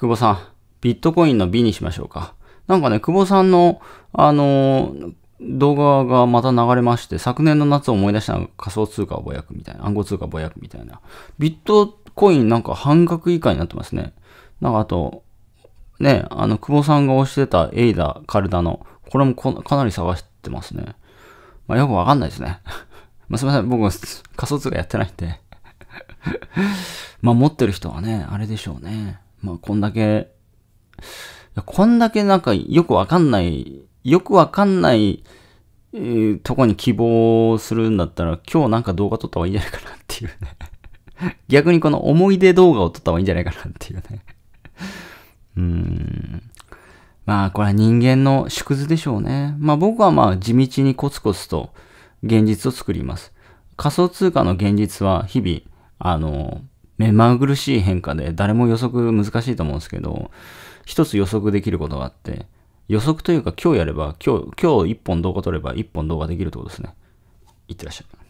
久保さん、ビットコインの美にしましょうか。なんかね、久保さんの、あのー、動画がまた流れまして、昨年の夏を思い出した仮想通貨をぼやくみたいな、暗号通貨ぼやくみたいな。ビットコインなんか半額以下になってますね。なんかあと、ね、あの、久保さんが推してたエイダ、カルダの、これもかなり探してますね。まあ、よくわかんないですね。まあ、すいません、僕、仮想通貨やってないんで まあ、持ってる人はね、あれでしょうね。まあ、こんだけ、こんだけなんかよくわかんない、よくわかんない、えー、とこに希望するんだったら、今日なんか動画撮った方がいいんじゃないかなっていうね 逆にこの思い出動画を撮った方がいいんじゃないかなっていうねうーん。まあ、これは人間の縮図でしょうね。まあ僕はまあ地道にコツコツと現実を作ります。仮想通貨の現実は日々、あの、目まぐるしい変化で、誰も予測難しいと思うんですけど、一つ予測できることがあって、予測というか今日やれば、今日、今日一本動画撮れば一本動画できるってことですね。いってらっしゃい。